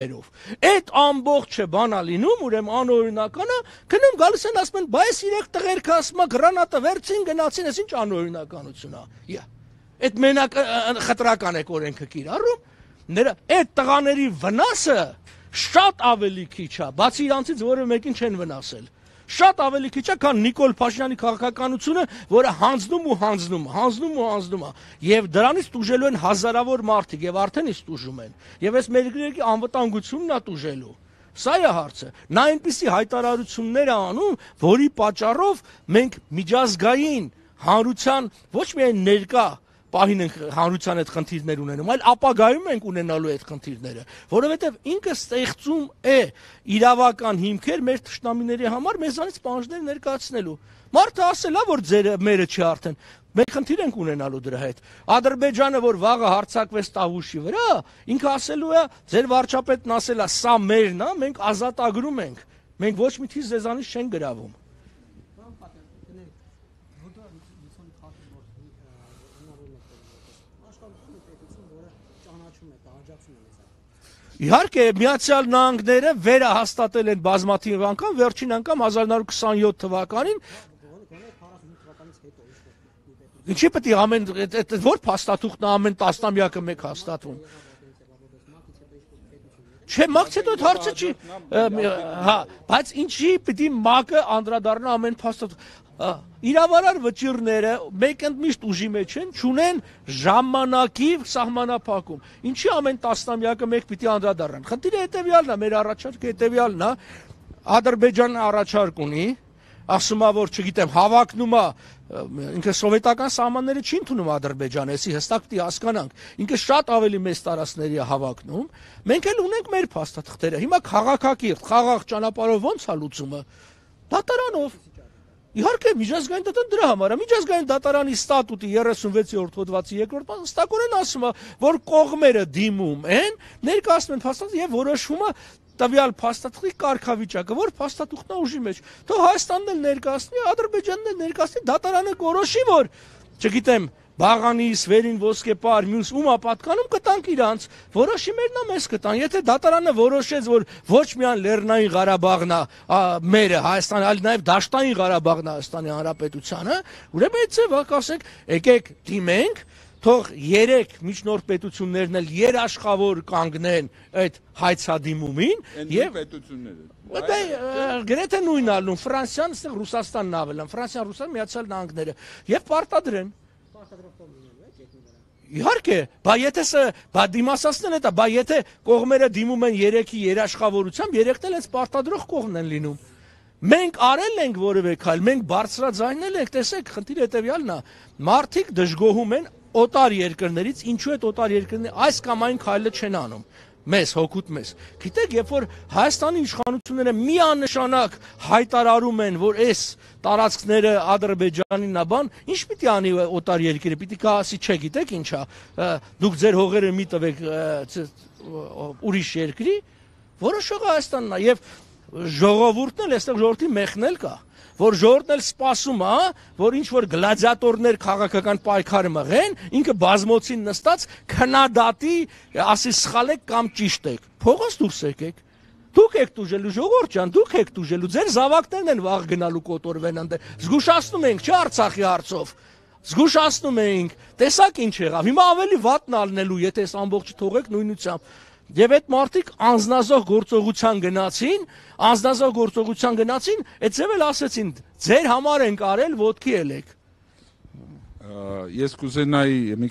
ներով։ Այդ ամբողջը բանա լինում, ուրեմն անօրինականը գնում գալիս են ասում են, բա այս իրեք տղերքը ասում է գրանատը վերցին գնացին, ես ինչ անօրինականություն է։ Իա։ Այդ մենակ խտրական է օրենքը կիրառում։ Նրա այդ տղաների վնասը շատ ավելի քիչ է, բացի իրանցից որևէ մեկին չեն վնասել շատ ավելի քիչ է, քան Նիկոլ Փաշինյանի քաղաքականությունը, որը հանձնում ու հանձնում, հանձնում ու հանձնում է, եւ դրանից տուժելու են հազարավոր մարդիկ եւ արդեն իսկ տուժում են։ Եվ այս մեր երկրի անվտանգությունն է տուժելու։ Սա է հարցը։ Նա այնպիսի հայտարարություններ է անում, որի պատճառով մենք միջազգային հանրության ոչ միայն ներկա պահին ենք հանրության այդ խնդիրներ ունենում, այլ ապագայում ենք ունենալու այդ խնդիրները, որովհետև ինքը ստեղծում է իրավական հիմքեր մեր ճշտամիների համար մեզանից պահանջներ ներկայացնելու։ Մարդը ասելա, որ ձեր մերը չի արդեն։ Մենք խնդիր ենք ունենալու դրա հետ։ Ադրբեջանը, որ վաղը հարցակվեց Տավուշի վրա, ինքը ասելու է, ձեր վարչապետն ասելա, սա մերն է, մենք ազատագրում ենք։ Մենք ոչ մի թիզ ձեզանից չենք գրավում։ ճանաչում եք, աջակցում եք այս Իհարկե, Միացյալ Նահանգները վերահաստատել են բազմաթիվ անգամ, վերջին անգամ 1927 թվականին Ինչի՞ պետք է ամեն այդ որ փաստաթուղթն ամեն տասնամյակը մեկ հաստատվում։ Չէ, մաքս հետո այդ հարցը չի։ Հա, բայց ինչի պիտի մակը անդրադառնա ամեն փաստը։ Իրավարար վճիրները մեկ ընդ միշտ ուժի մեջ են, ճունեն ժամանակի սահմանափակում։ Ինչի ամեն 10-ամյակը մեկ պիտի անդրադառնան։ Խնդիրը հետեւյալն է, մեր առաջարկը հետեւյալն է։ Ադրբեջանը առաջարկ ունի, ասում է որ չգիտեմ հավակնում է ինքը սովետական սահմանները չի ընդունում Ադրբեջանը, էսի հստակ պիտի հասկանանք։ Ինքը շատ ավելի մեծ տարածքների է հավակնում։ Մենք էլ ունենք մեր փաստաթղթերը։ Հիմա քաղաքակիրթ, խաղաղ ճանապարհով ո՞նց է լուծումը։ Դատարանով։ Իհարկե միջազգային դատարան դրա համար է։ Միջազգային դատարանի ստատուտի 36-րդ հոդվածի 2-րդ բանը հստակորեն ասում է, որ կողմերը դիմում են, ներկայացնում են փաստաթղթ եւ որոշումը տվյալ փաստաթղթի կարգավիճակը, որ փաստաթուղթն է ուժի մեջ։ Թող Հայաստանն էլ ներկայացնի, Ադրբեջանն էլ ներկայացնի, դատարանը կորոշի, որ չգիտեմ, Բաղանիս, Վերին Ոսկեպար, մյուս ումա պատկանում կտանք իրանց, որոշի մերն է մեզ կտան, եթե դատարանը որոշեց, որ ոչ միան լերնային Հարաբաղն է մերը Հայաստան, այլ նաև դաշտային Հարաբաղն է Հայաստանի Հանրապետությանը, ուրեմ այդ ձև ակասեք, եկեք դիմենք, թող երեք միջնորդ պետություններն էլ երաշխավոր կանգնեն այդ հայցադիմումին եւ պետությունները։ Դե գրեթե նույնն ալնում Ֆրանսիան ստեղ Ռուսաստանն ավելան, Ֆրանսիան Ռուսաստան միացյալ նահանգները եւ պարտադրեն։ Իհարկե, բա եթե սա բա դիմասածն է դա, բա եթե կողմերը դիմում են երեքի երաշխավորությամբ, երեքն էլ այս պարտադրող կողմն են լինում։ Մենք արել ենք որևէ քայլ, մենք բարձրաձայնել ենք, տեսեք, խնդիրը հետեւյալն է։ Մարտիկ դժգոհում են օտար երկրներից, ինչու է օտար երկրներ այս կամ այն քայլը չեն անում մեզ հոգուտ մեզ։ Գիտեք, երբ որ Հայաստանի իշխանությունները միանշանակ հայտարարում են, որ այս տարածքները Ադրբեջանին է բան, ինչ պիտի անի օտար երկիրը, պիտի ասի, չէ, գիտեք ինչա, դուք ձեր հողերը մի տվեք ուրիշ երկրի, որոշողը Հայաստանն է եւ ժողովուրդն էլ այստեղ ժողովրդի մեխն էլ կա որ ժողովուրդն էլ սպասում է, որ ինչ որ գլադիատորներ քաղաքական պայքարը մղեն, ինքը բազմոցին նստած քնադատի, ասի սխալեք կամ ճիշտ եք։ Փողոց դուրս եկեք։ Դուք եք դուժելու ժողովուրդ ջան, դուք եք դուժելու, ձեր զավակներն են վաղ գնալու կոտորվեն այնտեղ։ Զգուշացնում ենք, չէ՞ Արցախի հարցով։ Զգուշացնում ենք։ Տեսակ ինչ եղավ։ Հիմա ավելի վատն ալնելու, եթե այս ամբողջը թողեք նույնությամբ։ Եվ այդ մարդիկ անznազող գործողության գնացին, անznազող գործողության գնացին, այդ ձև էլ ասեցին, ձեր համար ենք արել ոդքի ելեք։ Ես կուզենայի